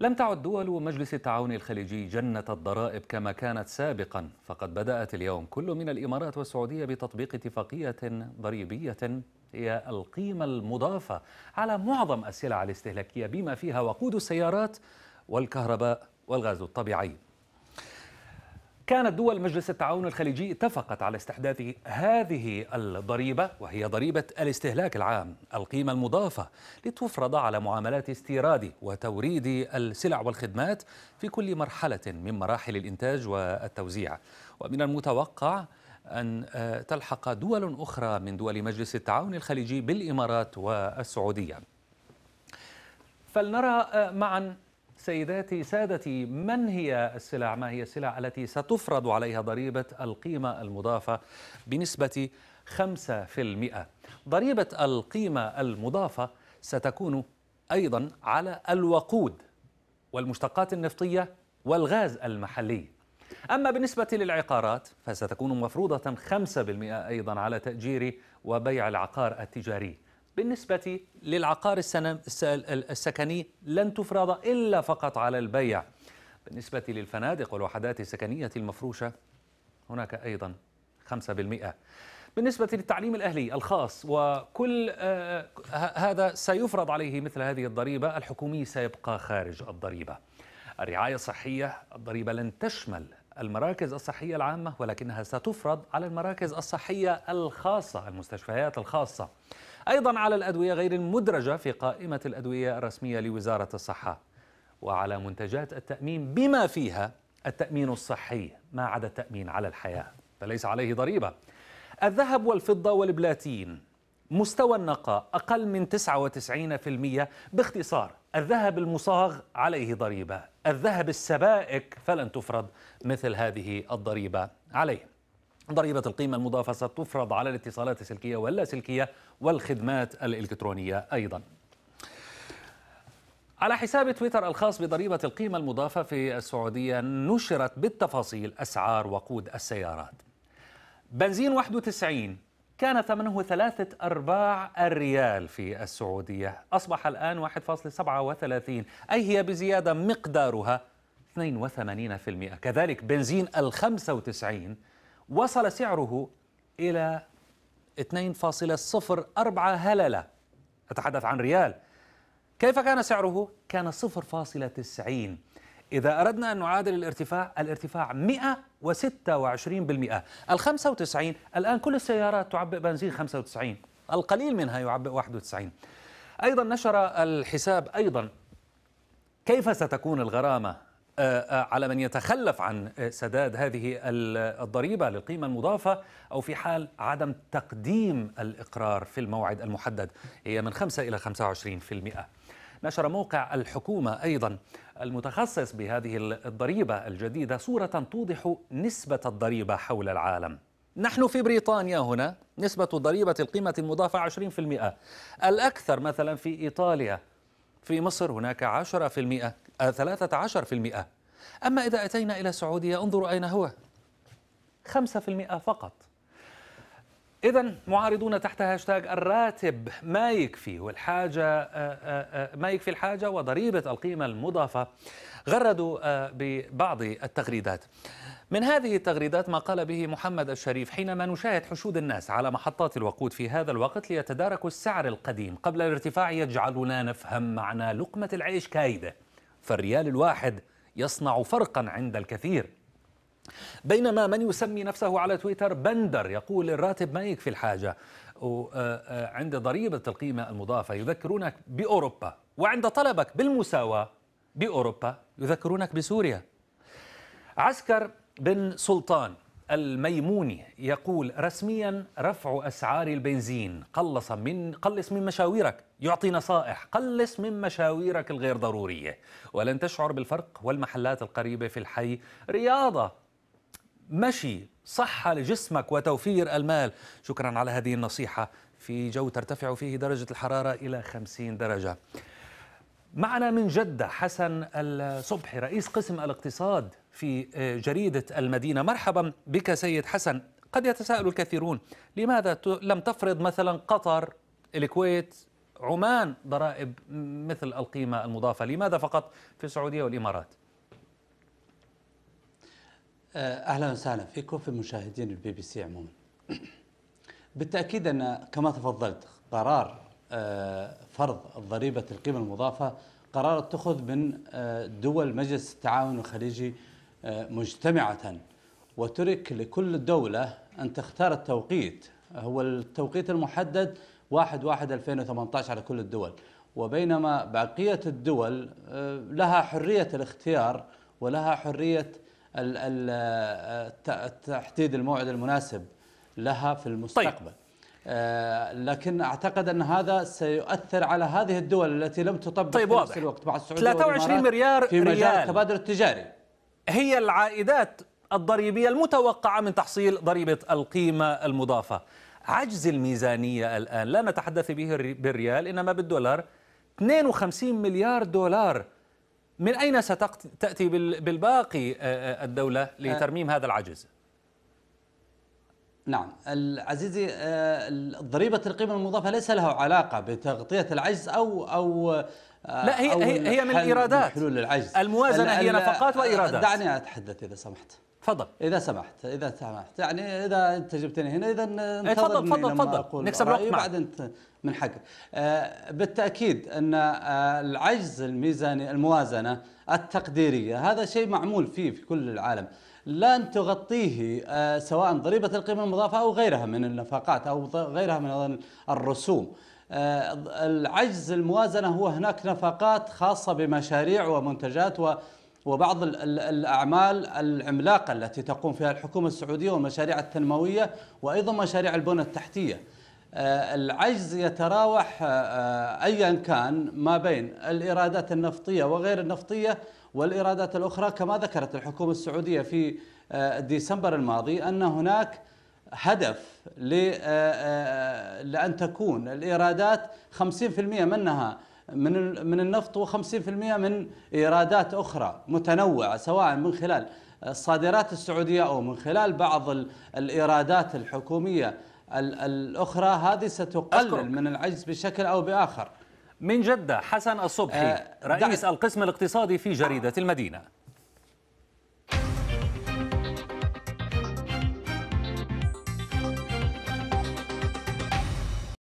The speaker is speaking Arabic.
لم تعد دول مجلس التعاون الخليجي جنة الضرائب كما كانت سابقا فقد بدأت اليوم كل من الإمارات والسعودية بتطبيق اتفاقية ضريبية هي القيمة المضافة على معظم السلع الاستهلاكية بما فيها وقود السيارات والكهرباء والغاز الطبيعي كانت دول مجلس التعاون الخليجي اتفقت على استحداث هذه الضريبة وهي ضريبة الاستهلاك العام القيمة المضافة لتفرض على معاملات استيراد وتوريد السلع والخدمات في كل مرحلة من مراحل الإنتاج والتوزيع ومن المتوقع أن آه، تلحق دول أخرى من دول مجلس التعاون الخليجي بالإمارات والسعودية فلنرى آه، معا سيداتي سادتي من هي السلع ما هي السلع التي ستفرض عليها ضريبة القيمة المضافة بنسبة 5% ضريبة القيمة المضافة ستكون أيضا على الوقود والمشتقات النفطية والغاز المحلي أما بالنسبة للعقارات فستكون مفروضة 5% أيضا على تأجير وبيع العقار التجاري بالنسبة للعقار السكني لن تفرض إلا فقط على البيع بالنسبة للفنادق والوحدات السكنية المفروشة هناك أيضا 5% بالنسبة للتعليم الأهلي الخاص وكل آه هذا سيفرض عليه مثل هذه الضريبة الحكومي سيبقى خارج الضريبة الرعاية الصحية الضريبة لن تشمل المراكز الصحية العامة ولكنها ستفرض على المراكز الصحية الخاصة المستشفيات الخاصة أيضا على الأدوية غير المدرجة في قائمة الأدوية الرسمية لوزارة الصحة وعلى منتجات التأمين بما فيها التأمين الصحي ما عدا التأمين على الحياة فليس عليه ضريبة الذهب والفضة والبلاتين مستوى النقاء أقل من 99% باختصار الذهب المصاغ عليه ضريبة الذهب السبائك فلن تفرض مثل هذه الضريبة عليه ضريبة القيمة المضافة ستفرض على الاتصالات السلكية واللاسلكية والخدمات الإلكترونية أيضا على حساب تويتر الخاص بضريبة القيمة المضافة في السعودية نشرت بالتفاصيل أسعار وقود السيارات بنزين 91 كان ثمنه ثلاثة أرباع الريال في السعودية أصبح الآن 1.37 أي هي بزيادة مقدارها 82% كذلك بنزين ال 95 وصل سعره إلى 2.04 هللة أتحدث عن ريال كيف كان سعره؟ كان 0.90 إذا أردنا أن نعادل الارتفاع الارتفاع 126% ال 95 الآن كل السيارات تعبئ بنزين 95 القليل منها يعبئ 91 أيضا نشر الحساب أيضا كيف ستكون الغرامة آه، آه، على من يتخلف عن آه، سداد هذه الضريبة للقيمة المضافة أو في حال عدم تقديم الإقرار في الموعد المحدد هي من 5 إلى 25% نشر موقع الحكومة أيضا المتخصص بهذه الضريبة الجديدة صورة توضح نسبة الضريبة حول العالم نحن في بريطانيا هنا نسبة ضريبة القيمة المضافة 20% الأكثر مثلا في إيطاليا في مصر هناك 10% 13% آه، أما إذا أتينا إلى السعودية انظروا أين هو 5% فقط إذا معارضون تحت هاشتاج الراتب ما يكفي والحاجة آه، آه، ما يكفي الحاجة وضريبة القيمة المضافة غردوا ببعض التغريدات من هذه التغريدات ما قال به محمد الشريف حينما نشاهد حشود الناس على محطات الوقود في هذا الوقت ليتداركوا السعر القديم قبل الارتفاع يجعلنا نفهم معنى لقمة العيش كايدة فالريال الواحد يصنع فرقا عند الكثير بينما من يسمي نفسه على تويتر بندر يقول الراتب ما يكفي الحاجة عند ضريبة القيمة المضافة يذكرونك بأوروبا وعند طلبك بالمساواة بأوروبا يذكرونك بسوريا عسكر بن سلطان الميموني يقول رسميا رفع اسعار البنزين قلص من قلص من مشاويرك يعطي نصائح قلص من مشاويرك الغير ضروريه ولن تشعر بالفرق والمحلات القريبه في الحي رياضه مشي صحه لجسمك وتوفير المال شكرا على هذه النصيحه في جو ترتفع فيه درجه الحراره الى 50 درجه معنا من جده حسن الصبحي رئيس قسم الاقتصاد في آه، جريدة المدينة مرحبا بك سيد حسن قد يتساءل الكثيرون لماذا لم تفرض مثلا قطر الكويت عمان ضرائب مثل القيمة المضافة لماذا فقط في السعودية والإمارات آه، أهلا وسهلا فيكم في مشاهدين البي بي سي عموما بالتأكيد أن كما تفضلت قرار آه، فرض ضريبة القيمة المضافة قرار اتخذ من دول مجلس التعاون الخليجي مجتمعة وترك لكل دولة أن تختار التوقيت هو التوقيت المحدد 1 1 2018 على كل الدول وبينما بقية الدول آه، لها حرية الاختيار ولها حرية آه، تحديد الموعد المناسب لها في المستقبل طيب. آه، لكن اعتقد ان هذا سيؤثر على هذه الدول التي لم تطبق طيب في نفس الوقت مع السعوديه 23 مليار في مجال ريال. التبادل التجاري هي العائدات الضريبية المتوقعة من تحصيل ضريبة القيمة المضافة عجز الميزانية الآن لا نتحدث به بالريال إنما بالدولار 52 مليار دولار من أين ستأتي بالباقي الدولة لترميم هذا العجز؟ نعم عزيزي ضريبة القيمة المضافة ليس لها علاقة بتغطية العجز أو أو آه، لا هي هي, هي من الايرادات حلول العجز الموازنه هي نفقات وايرادات دعني اتحدث اذا سمحت تفضل اذا سمحت اذا سمحت يعني اذا انت جبتني هنا اذا إيه، تفضل تفضل تفضل نكسب الوقت بعد انت من حقك آه، بالتاكيد ان آه، العجز الميزاني الموازنه التقديريه هذا شيء معمول فيه في كل العالم لن تغطيه سواء ضريبه القيمه المضافه او غيرها من النفقات او غيرها من الرسوم آه، العجز الموازنة هو هناك نفقات خاصة بمشاريع ومنتجات و وبعض الأعمال العملاقة التي تقوم فيها الحكومة السعودية والمشاريع التنموية وأيضا مشاريع البنى التحتية آه، العجز يتراوح آه، أيا كان ما بين الإيرادات النفطية وغير النفطية والإيرادات الأخرى كما ذكرت الحكومة السعودية في ديسمبر الماضي أن هناك هدف آه، آه، لأن تكون الإيرادات 50% منها من من النفط و50% من إيرادات أخرى متنوعة سواء من خلال الصادرات السعودية أو من خلال بعض الإيرادات الحكومية الأخرى هذه ستقلل أشكرك. من العجز بشكل أو بآخر من جدة حسن الصبحي آه، رئيس القسم الاقتصادي في جريدة المدينة